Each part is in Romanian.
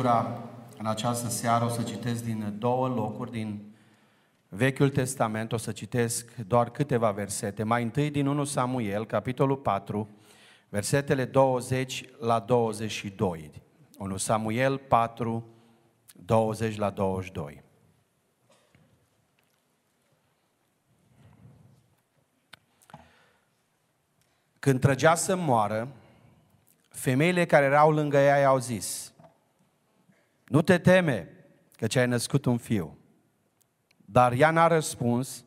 Scriptura în această seară, o să citesc din două locuri din Vechiul Testament, o să citesc doar câteva versete. Mai întâi din 1 Samuel, capitolul 4, versetele 20 la 22. 1 Samuel 4, 20 la 22. Când trăgea să moară, femeile care erau lângă ea i-au zis, nu te teme că ce ai născut un fiu. Dar ea n-a răspuns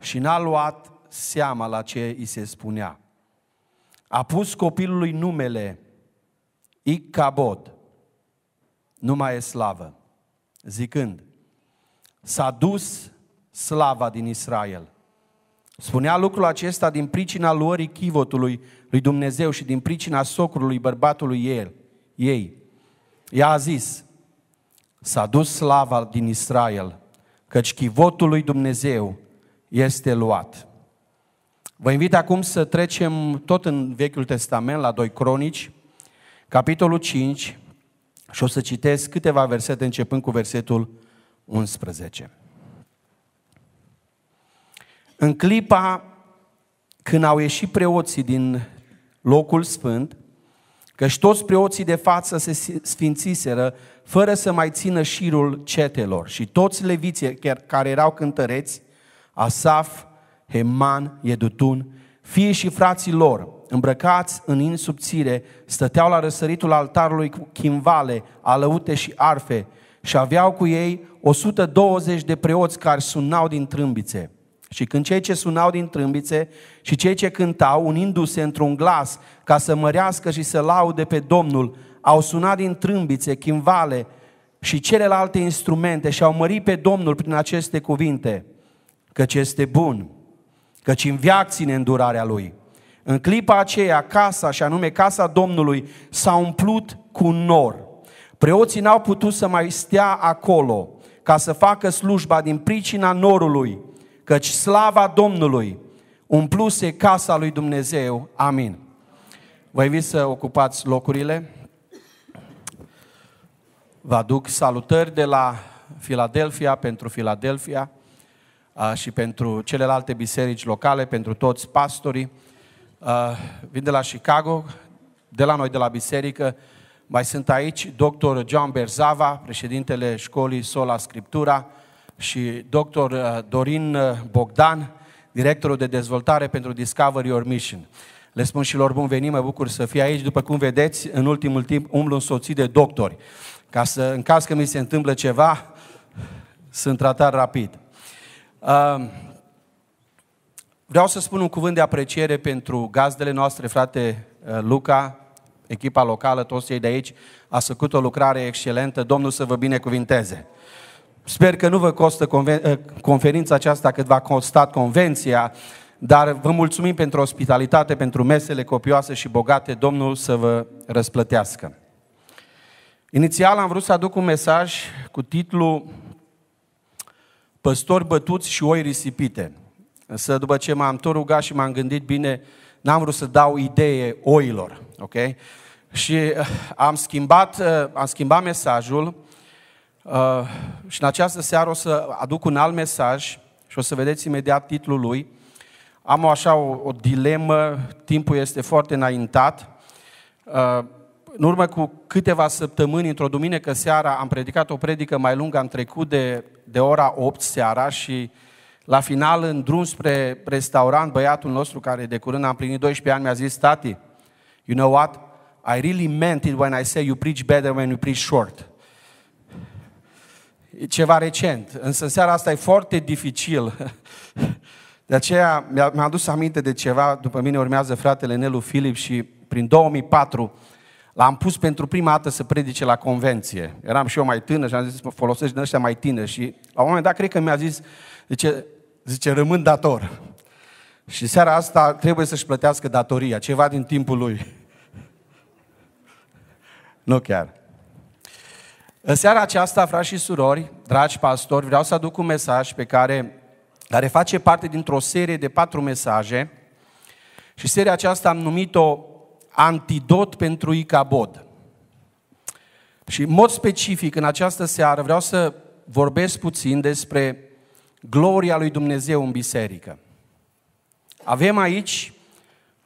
și n-a luat seama la ce îi se spunea. A pus copilului numele Icabod, nu mai e slavă, zicând, s-a dus slava din Israel. Spunea lucrul acesta din pricina luării chivotului lui Dumnezeu și din pricina socrului bărbatului el, ei. Ea a zis, S-a dus slava din Israel, căci chivotul lui Dumnezeu este luat. Vă invit acum să trecem tot în Vechiul Testament, la 2 Cronici, capitolul 5, și o să citesc câteva versete, începând cu versetul 11. În clipa când au ieșit preoții din locul sfânt, căci toți preoții de față se sfințiseră fără să mai țină șirul cetelor și toți leviții care erau cântăreți, Asaf, Heman, Edutun, fie și frații lor, îmbrăcați în insubțire, stăteau la răsăritul altarului cu chimvale, alăute și arfe și aveau cu ei 120 de preoți care sunau din trâmbițe. Și când cei ce sunau din trâmbițe și cei ce cântau, unindu-se într-un glas ca să mărească și să laude pe Domnul, au sunat din trâmbițe, chimvale și celelalte instrumente și au mărit pe Domnul prin aceste cuvinte, căci este bun, căci în viac ține îndurarea Lui. În clipa aceea, casa, și anume casa Domnului, s-a umplut cu nor. Preoții n-au putut să mai stea acolo ca să facă slujba din pricina norului căci slava Domnului umpluse casa lui Dumnezeu. Amin. Vă invit să ocupați locurile. Vă aduc salutări de la Filadelfia pentru Filadelfia și pentru celelalte biserici locale, pentru toți pastorii. Vin de la Chicago, de la noi, de la biserică. Mai sunt aici doctor John Berzava, președintele școlii Sola Scriptura, și dr. Uh, Dorin uh, Bogdan, directorul de dezvoltare pentru Discovery Your Mission. Le spun și lor bun venit, mă bucur să fie aici. După cum vedeți, în ultimul timp umblu însoțit de doctori, ca să, în caz că mi se întâmplă ceva, sunt tratat rapid. Uh, vreau să spun un cuvânt de apreciere pentru gazdele noastre, frate Luca, echipa locală, toți cei de aici, a făcut o lucrare excelentă. Domnul să vă binecuvinteze. Sper că nu vă costă eh, conferința aceasta cât v-a costat convenția, dar vă mulțumim pentru ospitalitate, pentru mesele copioase și bogate. Domnul să vă răsplătească. Inițial am vrut să aduc un mesaj cu titlul Păstori bătuți și oi risipite. Însă după ce m-am tot rugat și m-am gândit bine, n-am vrut să dau idee oilor, ok? Și eh, am schimbat, eh, am schimbat mesajul Uh, și în această seară o să aduc un alt mesaj și o să vedeți imediat titlul lui. Am o, așa o, o dilemă, timpul este foarte înaintat. Uh, în urmă cu câteva săptămâni, într-o duminică seara, am predicat o predică mai lungă, am trecut de, de ora 8 seara și la final, în drum spre restaurant, băiatul nostru care de curând a împlinit 12 ani mi-a zis, tati, you know what? I really meant it when I say you preach better when you preach short ceva recent, însă în seara asta e foarte dificil. De aceea mi-am adus aminte de ceva, după mine urmează fratele Nelu Filip și prin 2004 l-am pus pentru prima dată să predice la convenție. Eram și eu mai tânăr și am zis, mă folosesc din ăștia mai tineri și la un moment dat cred că mi-a zis, zice, zice rămân dator. Și seara asta trebuie să-și plătească datoria, ceva din timpul lui. Nu chiar. În seara aceasta, frați și surori, dragi pastori, vreau să aduc un mesaj pe care, care face parte dintr-o serie de patru mesaje și seria aceasta am numit-o Antidot pentru Icabod. Și în mod specific, în această seară, vreau să vorbesc puțin despre gloria lui Dumnezeu în biserică. Avem aici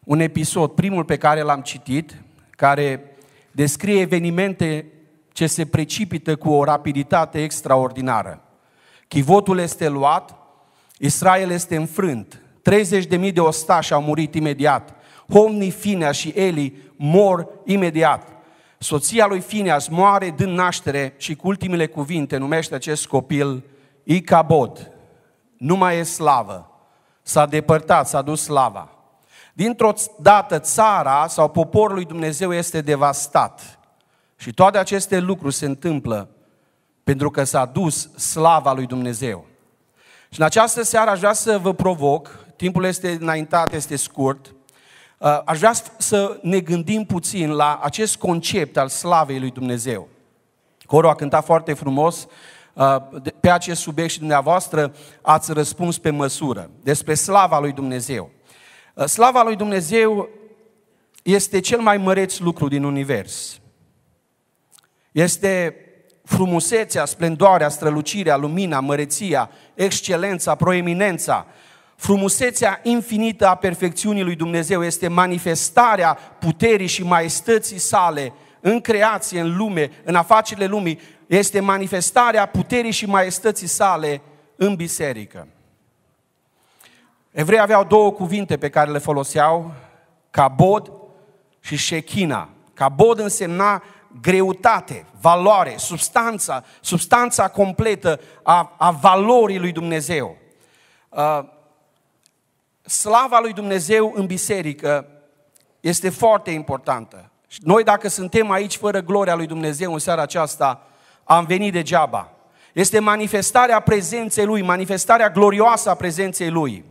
un episod, primul pe care l-am citit, care descrie evenimente ce se precipită cu o rapiditate extraordinară. Chivotul este luat, Israel este înfrânt, 30.000 de ostași au murit imediat, Homni, Finea și Eli mor imediat. Soția lui Fineas moare din naștere și cu ultimele cuvinte numește acest copil Icabod. Nu mai e slavă. S-a depărtat, s-a dus slava. Dintr-o dată țara sau poporul lui Dumnezeu este devastat. Și toate aceste lucruri se întâmplă pentru că s-a dus slava lui Dumnezeu. Și în această seară aș vrea să vă provoc, timpul este înaintat, este scurt, uh, aș vrea să ne gândim puțin la acest concept al slavei lui Dumnezeu. Coro a cântat foarte frumos uh, pe acest subiect și dumneavoastră ați răspuns pe măsură despre slava lui Dumnezeu. Uh, slava lui Dumnezeu este cel mai măreț lucru din univers. Este frumusețea, splendoarea, strălucirea, lumina, măreția, excelența, proeminența. Frumusețea infinită a perfecțiunii lui Dumnezeu este manifestarea puterii și maestății sale în creație, în lume, în afacerile lumii, este manifestarea puterii și maestății sale în biserică. Evrei aveau două cuvinte pe care le foloseau, cabod și șechina. Cabod însemna greutate, valoare, substanța, substanța completă a, a valorii lui Dumnezeu. Uh, slava lui Dumnezeu în biserică este foarte importantă. Noi dacă suntem aici fără gloria lui Dumnezeu în seara aceasta, am venit degeaba. Este manifestarea prezenței Lui, manifestarea glorioasă a prezenței Lui.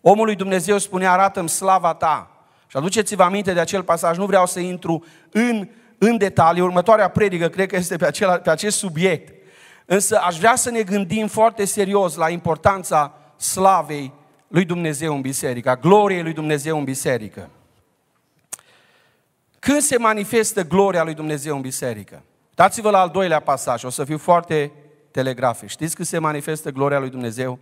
Omul lui Dumnezeu spune, arată-mi slava ta. Și aduceți-vă aminte de acel pasaj, nu vreau să intru în în detaliu. Următoarea predică cred că este pe, acela, pe acest subiect. Însă aș vrea să ne gândim foarte serios la importanța slavei lui Dumnezeu în biserică, a gloriei lui Dumnezeu în biserică. Când se manifestă gloria lui Dumnezeu în biserică? Dați-vă la al doilea pasaj, o să fiu foarte telegrafic. Știți când se manifestă gloria lui Dumnezeu?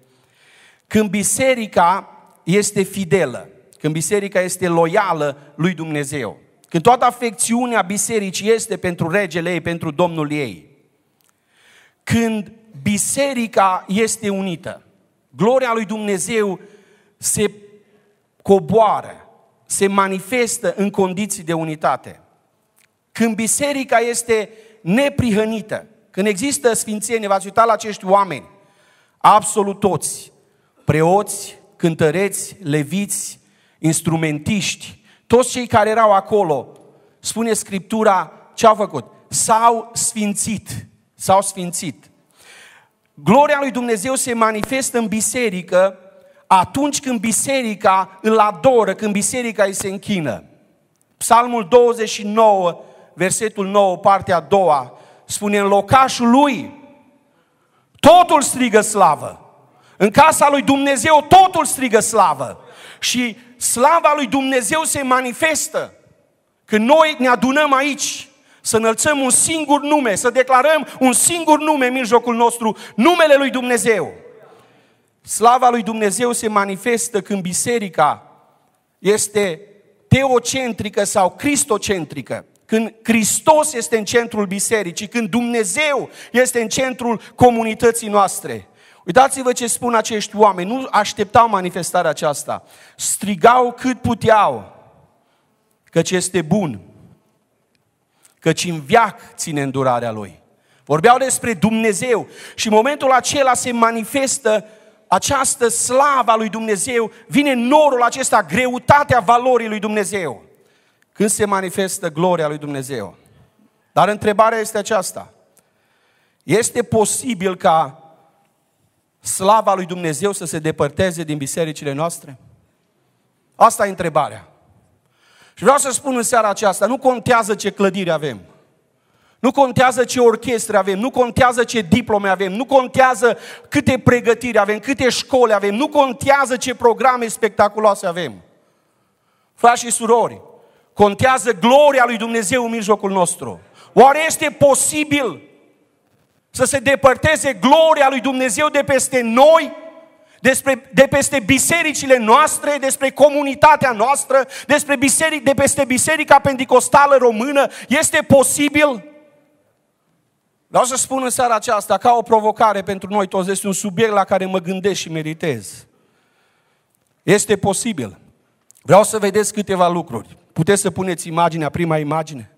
Când biserica este fidelă, când biserica este loială lui Dumnezeu. Când toată afecțiunea bisericii este pentru regele ei, pentru Domnul ei. Când biserica este unită, gloria lui Dumnezeu se coboară, se manifestă în condiții de unitate. Când biserica este neprihănită, când există sfințenie, v-ați uitat la acești oameni, absolut toți, preoți, cântăreți, leviți, instrumentiști, toți cei care erau acolo, spune Scriptura, ce au făcut? S-au sfințit. S-au sfințit. Gloria lui Dumnezeu se manifestă în biserică atunci când biserica îl adoră, când biserica îi se închină. Psalmul 29, versetul 9, partea a doua, spune în locașul lui, totul strigă slavă. În casa lui Dumnezeu totul strigă slavă. Și slava lui Dumnezeu se manifestă. Când noi ne adunăm aici, să înălțăm un singur nume, să declarăm un singur nume în mijlocul nostru, numele lui Dumnezeu. Slava lui Dumnezeu se manifestă când biserica este teocentrică sau cristocentrică. Când Hristos este în centrul bisericii, când Dumnezeu este în centrul comunității noastre. Uitați-vă ce spun acești oameni, nu așteptau manifestarea aceasta. Strigau cât puteau, căci este bun, căci în viac ține îndurarea Lui. Vorbeau despre Dumnezeu și în momentul acela se manifestă această slava lui Dumnezeu, vine norul acesta, greutatea valorii lui Dumnezeu. Când se manifestă gloria lui Dumnezeu. Dar întrebarea este aceasta. Este posibil ca slava lui Dumnezeu să se depărteze din bisericile noastre? Asta e întrebarea. Și vreau să spun în seara aceasta, nu contează ce clădire avem. Nu contează ce orchestre avem, nu contează ce diplome avem, nu contează câte pregătiri avem, câte școli avem, nu contează ce programe spectaculoase avem. Frați și surori, contează gloria lui Dumnezeu în mijlocul nostru. Oare este posibil să se depărteze gloria lui Dumnezeu de peste noi, despre, de peste bisericile noastre, despre comunitatea noastră, despre biseric, de peste Biserica Pentecostală Română. Este posibil? Vreau să spun în seara aceasta, ca o provocare pentru noi toți, este un subiect la care mă gândesc și meritez. Este posibil. Vreau să vedeți câteva lucruri. Puteți să puneți imaginea, prima imagine?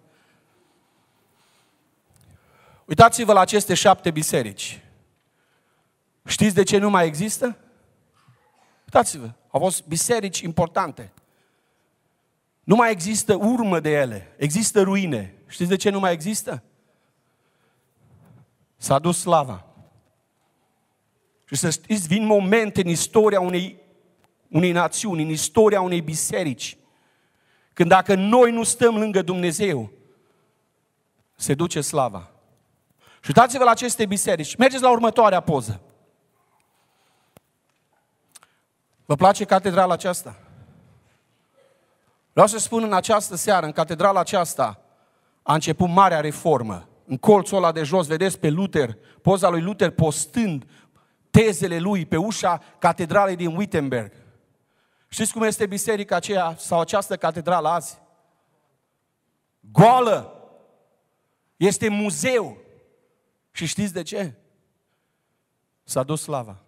Uitați-vă la aceste șapte biserici. Știți de ce nu mai există? Uitați-vă, au fost biserici importante. Nu mai există urmă de ele, există ruine. Știți de ce nu mai există? S-a dus slava. Și să știți, vin momente în istoria unei, unei națiuni, în istoria unei biserici, când dacă noi nu stăm lângă Dumnezeu, se duce slava. Și uitați-vă la aceste biserici. Mergeți la următoarea poză. Vă place catedrala aceasta? Vreau să spun în această seară, în catedrala aceasta, a început marea reformă. În colțul ăla de jos, vedeți pe Luther, poza lui Luther postând tezele lui pe ușa catedralei din Wittenberg. Știți cum este biserica aceea sau această catedrală azi? Goală! Este muzeu! Și știți de ce? S-a dus slava.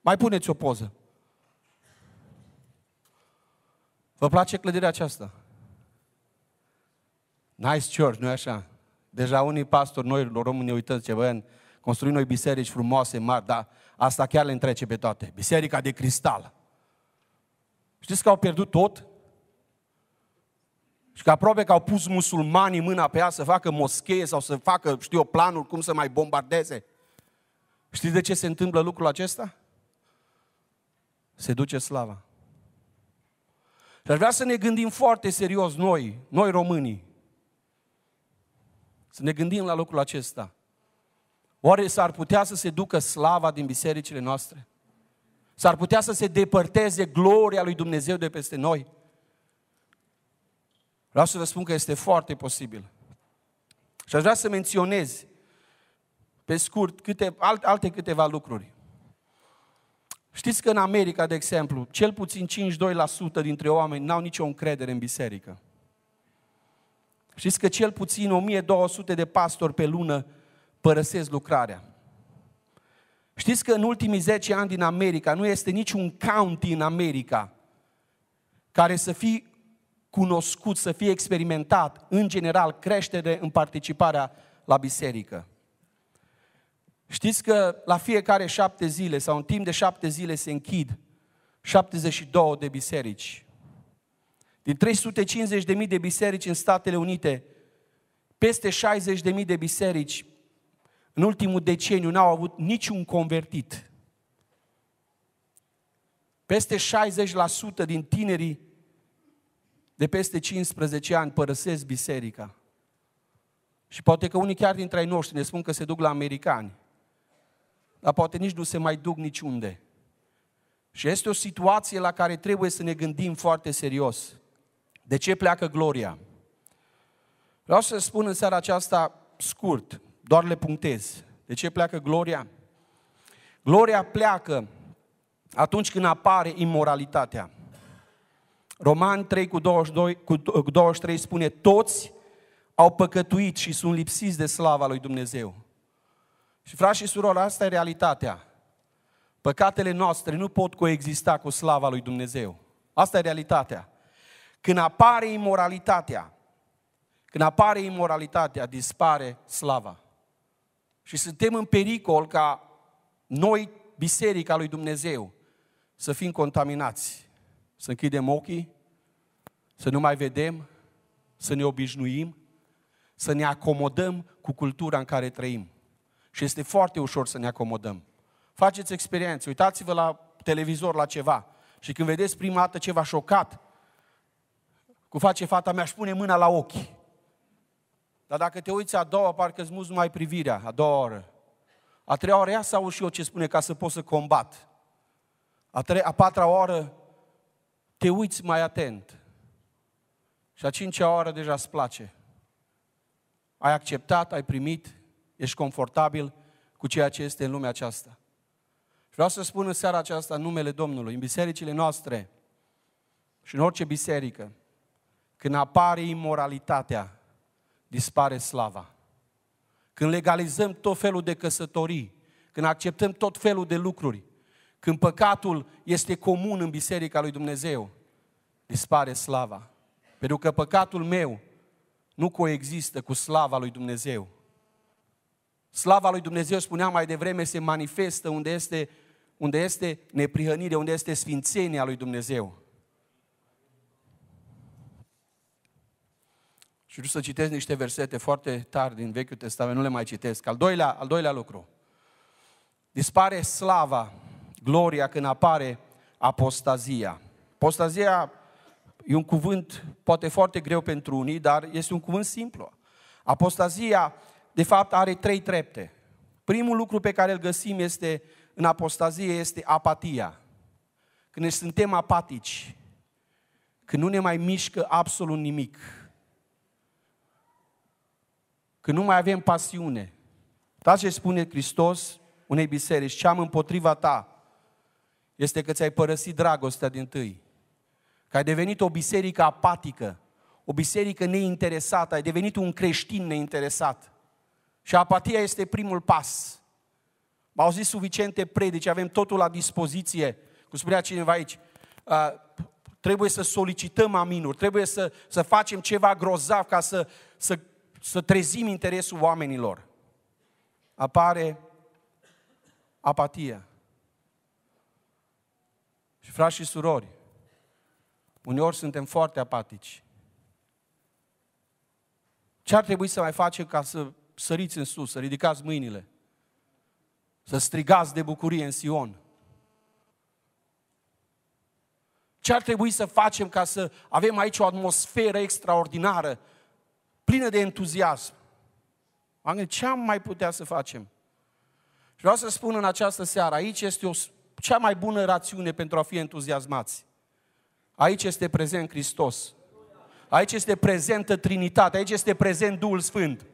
Mai puneți o poză. Vă place clădirea aceasta? Nice church, nu-i așa? Deja unii pastori, noi români ne uităm, ce băi, construim noi biserici frumoase, mari, dar asta chiar le întrece pe toate. Biserica de cristal. Știți că au pierdut tot? Și că aproape că au pus musulmanii mâna pe ea să facă moschee sau să facă, știu eu, planul cum să mai bombardeze. Știți de ce se întâmplă lucrul acesta? Se duce slava. Și aș vrea să ne gândim foarte serios noi, noi românii, să ne gândim la lucrul acesta. Oare s-ar putea să se ducă slava din bisericile noastre? S-ar putea să se depărteze gloria lui Dumnezeu de peste noi? Vreau să vă spun că este foarte posibil. Și aș vrea să menționez pe scurt câte, alte, alte câteva lucruri. Știți că în America, de exemplu, cel puțin 52% dintre oameni n-au nicio încredere în biserică. Știți că cel puțin 1200 de pastori pe lună părăsesc lucrarea. Știți că în ultimii 10 ani din America nu este niciun county în America care să fie cunoscut, să fie experimentat, în general, creștere în participarea la biserică. Știți că la fiecare șapte zile sau în timp de șapte zile se închid 72 de biserici. Din 350.000 de biserici în Statele Unite, peste 60.000 de biserici în ultimul deceniu n-au avut niciun convertit. Peste 60% din tinerii de peste 15 ani părăsesc biserica. Și poate că unii chiar dintre ai noștri ne spun că se duc la americani. Dar poate nici nu se mai duc niciunde. Și este o situație la care trebuie să ne gândim foarte serios. De ce pleacă gloria? Vreau să spun în seara aceasta scurt, doar le punctez. De ce pleacă gloria? Gloria pleacă atunci când apare imoralitatea. Roman 3 cu, 22, cu 23 spune, toți au păcătuit și sunt lipsiți de slava lui Dumnezeu. Și frați și surori, asta e realitatea. Păcatele noastre nu pot coexista cu slava lui Dumnezeu. Asta e realitatea. Când apare imoralitatea, când apare imoralitatea, dispare slava. Și suntem în pericol ca noi, Biserica lui Dumnezeu, să fim contaminați să închidem ochii, să nu mai vedem, să ne obișnuim, să ne acomodăm cu cultura în care trăim. Și este foarte ușor să ne acomodăm. Faceți experiențe, uitați-vă la televizor, la ceva. Și când vedeți prima dată ceva șocat, cu face fata mea, își pune mâna la ochi. Dar dacă te uiți a doua, parcă îți muzi numai privirea, a doua oră. A treia oră, ia să auzi și eu ce spune ca să pot să combat. A, tre- a patra oră, te uiți mai atent. Și a cincea oară deja îți place. Ai acceptat, ai primit, ești confortabil cu ceea ce este în lumea aceasta. Vreau să spun în seara aceasta numele Domnului, în bisericile noastre și în orice biserică, când apare imoralitatea, dispare slava. Când legalizăm tot felul de căsătorii, când acceptăm tot felul de lucruri, când păcatul este comun în biserica lui Dumnezeu, dispare slava. Pentru că păcatul meu nu coexistă cu slava lui Dumnezeu. Slava lui Dumnezeu, spuneam mai devreme, se manifestă unde este, unde este neprihănire, unde este sfințenia lui Dumnezeu. Și vreau să citesc niște versete foarte tari din Vechiul Testament, nu le mai citesc. Al doilea, al doilea lucru. Dispare slava gloria când apare apostazia. Apostazia e un cuvânt poate foarte greu pentru unii, dar este un cuvânt simplu. Apostazia, de fapt, are trei trepte. Primul lucru pe care îl găsim este în apostazie este apatia. Când ne suntem apatici, când nu ne mai mișcă absolut nimic, când nu mai avem pasiune. Dar ce spune Hristos unei biserici, ce am împotriva ta, este că ți-ai părăsit dragostea din tâi, că ai devenit o biserică apatică, o biserică neinteresată, ai devenit un creștin neinteresat. Și apatia este primul pas. M-au zis suficiente predici, avem totul la dispoziție. Cum spunea cineva aici, trebuie să solicităm aminuri, trebuie să, să facem ceva grozav ca să, să, să trezim interesul oamenilor. Apare apatia. Și frați și surori, uneori suntem foarte apatici. Ce ar trebui să mai facem ca să săriți în sus, să ridicați mâinile, să strigați de bucurie în Sion? Ce ar trebui să facem ca să avem aici o atmosferă extraordinară, plină de entuziasm? Am gândit, ce am mai putea să facem? Și vreau să spun în această seară, aici este o cea mai bună rațiune pentru a fi entuziasmați. Aici este prezent Hristos. Aici este prezentă Trinitatea, aici este prezent Duhul Sfânt.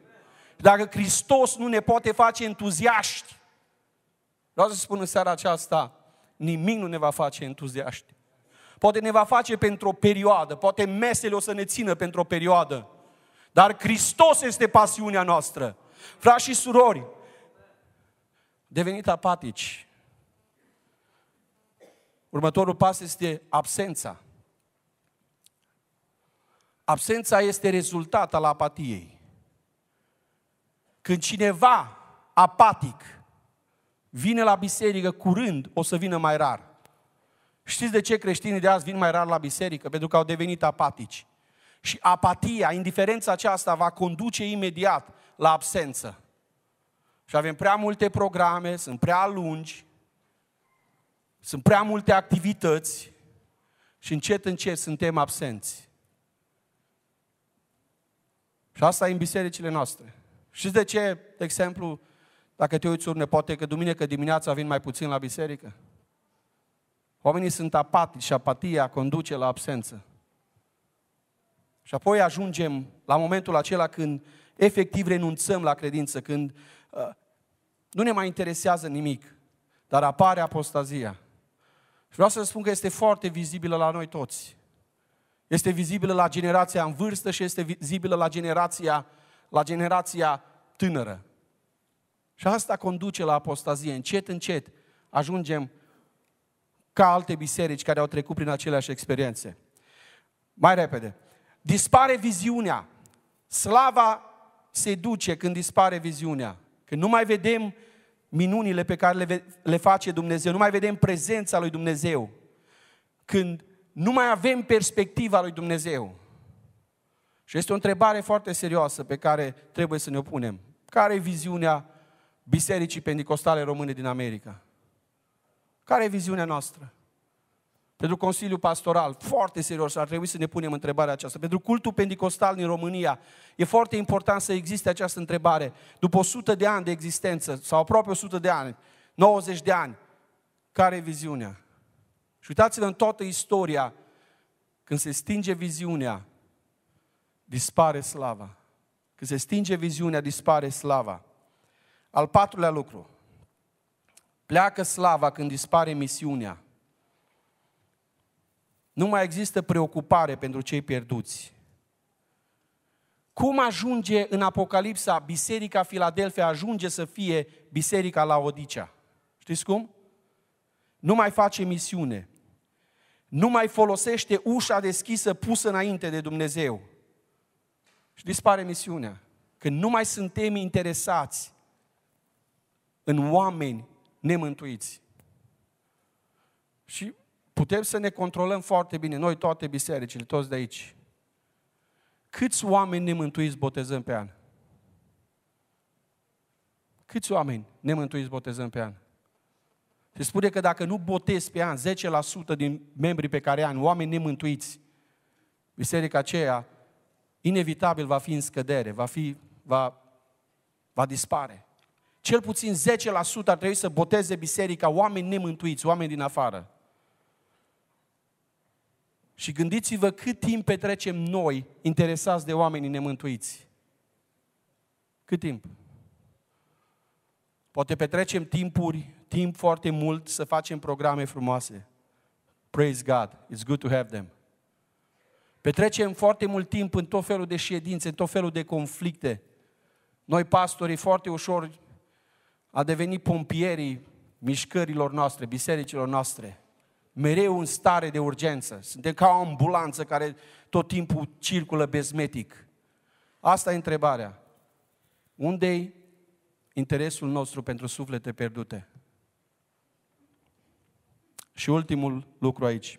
Dacă Hristos nu ne poate face entuziaști, vreau să spun în seara aceasta, nimic nu ne va face entuziaști. Poate ne va face pentru o perioadă, poate mesele o să ne țină pentru o perioadă. Dar Hristos este pasiunea noastră. Frați și surori, devenit apatici, Următorul pas este absența. Absența este rezultat al apatiei. Când cineva apatic vine la biserică curând, o să vină mai rar. Știți de ce creștinii de azi vin mai rar la biserică? Pentru că au devenit apatici. Și apatia, indiferența aceasta va conduce imediat la absență. Și avem prea multe programe, sunt prea lungi, sunt prea multe activități și încet, încet suntem absenți. Și asta e în bisericile noastre. Și de ce, de exemplu, dacă te uiți urne, poate că duminică dimineața vin mai puțin la biserică? Oamenii sunt apatici și apatia conduce la absență. Și apoi ajungem la momentul acela când efectiv renunțăm la credință, când uh, nu ne mai interesează nimic, dar apare apostazia. Și vreau să spun că este foarte vizibilă la noi toți. Este vizibilă la generația în vârstă și este vizibilă la generația, la generația tânără. Și asta conduce la apostazie. Încet, încet ajungem ca alte biserici care au trecut prin aceleași experiențe. Mai repede. Dispare viziunea. Slava se duce când dispare viziunea. Când nu mai vedem minunile pe care le, le face Dumnezeu, nu mai vedem prezența lui Dumnezeu, când nu mai avem perspectiva lui Dumnezeu. Și este o întrebare foarte serioasă pe care trebuie să ne opunem. Care e viziunea Bisericii Pentecostale Române din America? Care e viziunea noastră? pentru Consiliul Pastoral, foarte serios, ar trebui să ne punem întrebarea aceasta. Pentru cultul pentecostal din România, e foarte important să existe această întrebare. După 100 de ani de existență, sau aproape 100 de ani, 90 de ani, care e viziunea? Și uitați-vă în toată istoria, când se stinge viziunea, dispare slava. Când se stinge viziunea, dispare slava. Al patrulea lucru, pleacă slava când dispare misiunea. Nu mai există preocupare pentru cei pierduți. Cum ajunge în Apocalipsa Biserica Filadelfia ajunge să fie Biserica la Odicea? Știți cum? Nu mai face misiune. Nu mai folosește ușa deschisă pusă înainte de Dumnezeu. Și dispare misiunea. Când nu mai suntem interesați în oameni nemântuiți. Și Putem să ne controlăm foarte bine, noi toate bisericile, toți de aici. Câți oameni mântuiți botezăm pe an? Câți oameni mântuiți botezăm pe an? Se spune că dacă nu botezi pe an 10% din membrii pe care ani, oameni nemântuiți, biserica aceea inevitabil va fi în scădere, va, fi, va, va dispare. Cel puțin 10% ar trebui să boteze biserica oameni nemântuiți, oameni din afară. Și gândiți-vă cât timp petrecem noi interesați de oamenii nemântuiți. Cât timp? Poate petrecem timpuri, timp foarte mult să facem programe frumoase. Praise God, it's good to have them. Petrecem foarte mult timp în tot felul de ședințe, în tot felul de conflicte. Noi, pastorii, foarte ușor a devenit pompierii mișcărilor noastre, bisericilor noastre mereu în stare de urgență. Suntem ca o ambulanță care tot timpul circulă bezmetic. Asta e întrebarea. unde e interesul nostru pentru suflete pierdute? Și ultimul lucru aici.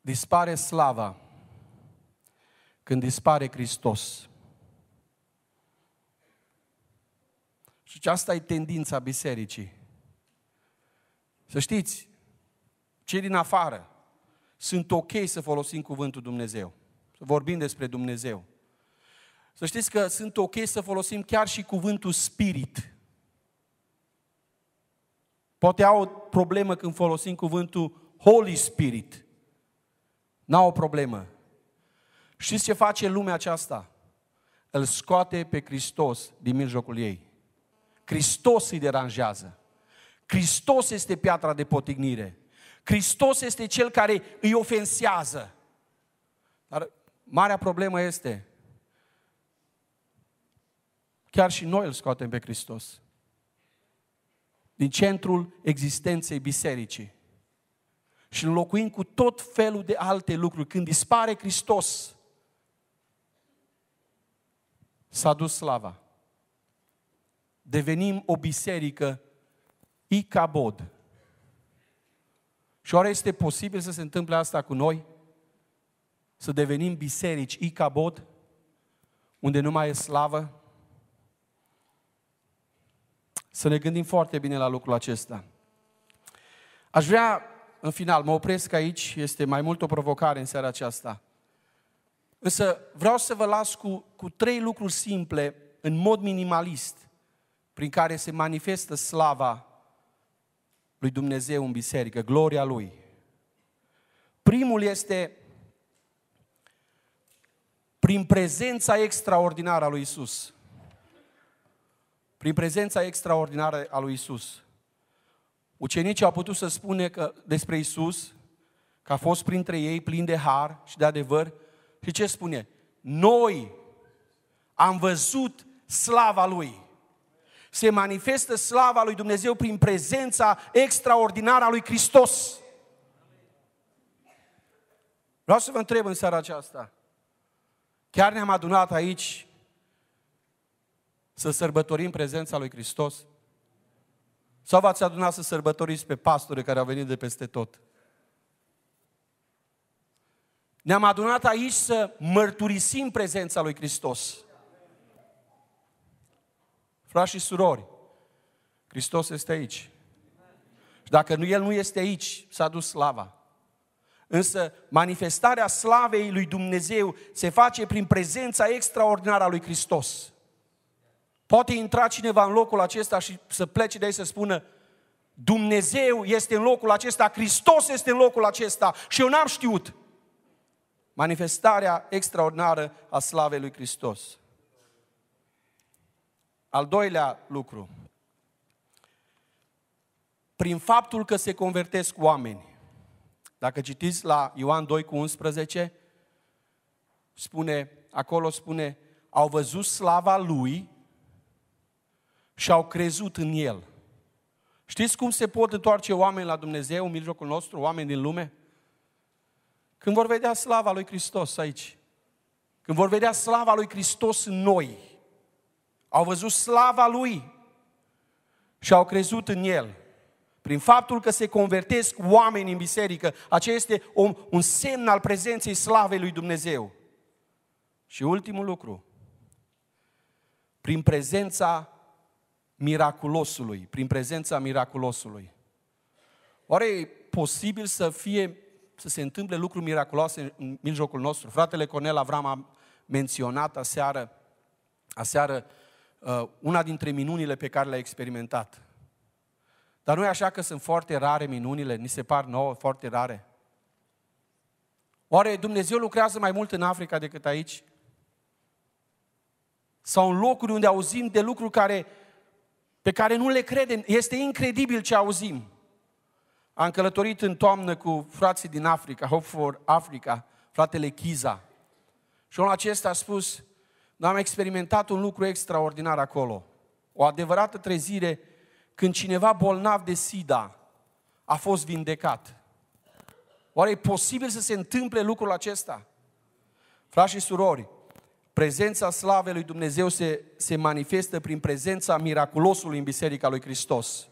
Dispare slava când dispare Hristos. Și asta e tendința bisericii. Să știți, cei din afară sunt ok să folosim cuvântul Dumnezeu, să vorbim despre Dumnezeu. Să știți că sunt ok să folosim chiar și cuvântul spirit. Poate au o problemă când folosim cuvântul Holy Spirit. N-au o problemă. Știți ce face lumea aceasta? Îl scoate pe Hristos din mijlocul ei. Hristos îi deranjează. Hristos este piatra de potignire. Hristos este cel care îi ofensează. Dar marea problemă este, chiar și noi îl scoatem pe Hristos din centrul existenței bisericii și înlocuim cu tot felul de alte lucruri. Când dispare Hristos, s-a dus slava. Devenim o biserică icabod, și oare este posibil să se întâmple asta cu noi? Să devenim biserici Icabod, unde nu mai e slavă? Să ne gândim foarte bine la lucrul acesta. Aș vrea, în final, mă opresc aici, este mai mult o provocare în seara aceasta. Însă vreau să vă las cu, cu trei lucruri simple, în mod minimalist, prin care se manifestă slava lui Dumnezeu în biserică, gloria Lui. Primul este prin prezența extraordinară a lui Isus. Prin prezența extraordinară a lui Isus. Ucenicii au putut să spune că, despre Isus că a fost printre ei plin de har și de adevăr. Și ce spune? Noi am văzut slava Lui se manifestă slava lui Dumnezeu prin prezența extraordinară a lui Hristos. Vreau să vă întreb în seara aceasta. Chiar ne-am adunat aici să sărbătorim prezența lui Hristos? Sau v-ați adunat să sărbătoriți pe pastore care au venit de peste tot? Ne-am adunat aici să mărturisim prezența lui Hristos. Frați și surori, Hristos este aici. Și dacă nu El nu este aici, s-a dus slava. Însă manifestarea slavei lui Dumnezeu se face prin prezența extraordinară a lui Hristos. Poate intra cineva în locul acesta și să plece de aici să spună Dumnezeu este în locul acesta, Hristos este în locul acesta și eu n-am știut. Manifestarea extraordinară a slavei lui Hristos. Al doilea lucru, prin faptul că se convertesc oameni, dacă citiți la Ioan 2 cu 11, spune, acolo spune, au văzut slava lui și au crezut în el. Știți cum se pot întoarce oameni la Dumnezeu, în mijlocul nostru, oameni din lume? Când vor vedea slava lui Hristos aici. Când vor vedea slava lui Hristos în noi. Au văzut slava lui și au crezut în el. Prin faptul că se convertesc oameni în biserică, acesta este un, un semn al prezenței slavei lui Dumnezeu. Și ultimul lucru, prin prezența miraculosului, prin prezența miraculosului. Oare e posibil să fie, să se întâmple lucruri miraculoase în mijlocul nostru? Fratele Cornel Avram a menționat aseară, aseară Uh, una dintre minunile pe care le-a experimentat. Dar nu e așa că sunt foarte rare minunile, ni se par nouă foarte rare. Oare Dumnezeu lucrează mai mult în Africa decât aici? Sau în locuri unde auzim de lucruri care, pe care nu le credem. Este incredibil ce auzim. Am călătorit în toamnă cu frații din Africa, Hope for Africa, fratele Kiza. Și omul acesta a spus, dar am experimentat un lucru extraordinar acolo. O adevărată trezire când cineva bolnav de sida a fost vindecat. Oare e posibil să se întâmple lucrul acesta? Frați și surori, prezența slavei lui Dumnezeu se, se manifestă prin prezența miraculosului în Biserica lui Hristos.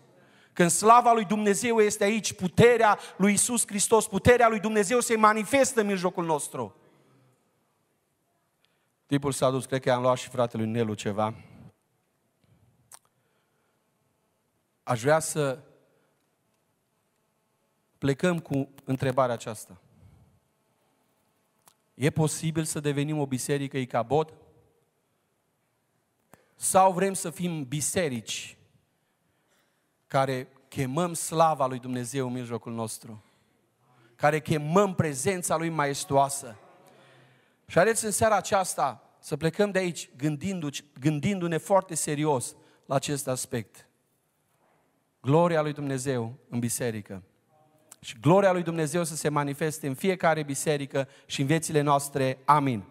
Când slava lui Dumnezeu este aici, puterea lui Isus Hristos, puterea lui Dumnezeu se manifestă în mijlocul nostru. Tipul s-a dus, cred că i-am luat și fratelui Nelu ceva. Aș vrea să plecăm cu întrebarea aceasta. E posibil să devenim o biserică Icabod? Sau vrem să fim biserici care chemăm slava lui Dumnezeu în mijlocul nostru? Care chemăm prezența lui maestoasă? Și areți în seara aceasta să plecăm de aici gândindu-ne, gândindu foarte serios la acest aspect. Gloria lui Dumnezeu în biserică. Și gloria lui Dumnezeu să se manifeste în fiecare biserică și în viețile noastre. Amin.